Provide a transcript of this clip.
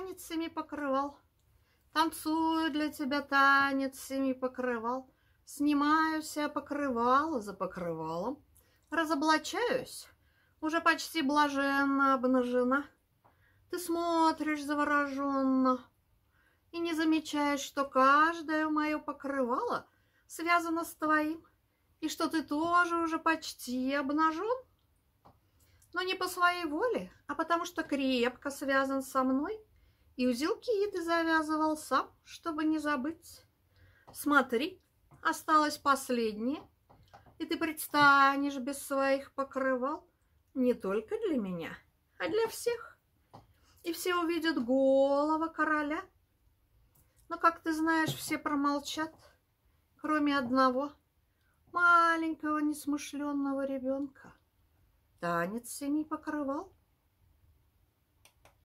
Танецами покрывал. Танцую для тебя танецами покрывал. снимаюсь я а покрывало за покрывалом. Разоблачаюсь, уже почти блаженно обнажена. Ты смотришь завороженно и не замечаешь, что каждое мое покрывало связано с твоим, и что ты тоже уже почти обнажен, но не по своей воле, а потому что крепко связан со мной – и узелки еды завязывал сам, чтобы не забыть. Смотри, осталось последнее, и ты предстанешь без своих покрывал не только для меня, а для всех. И все увидят голова короля. Но, как ты знаешь, все промолчат, кроме одного маленького несмышленного ребенка. Танец синий покрывал —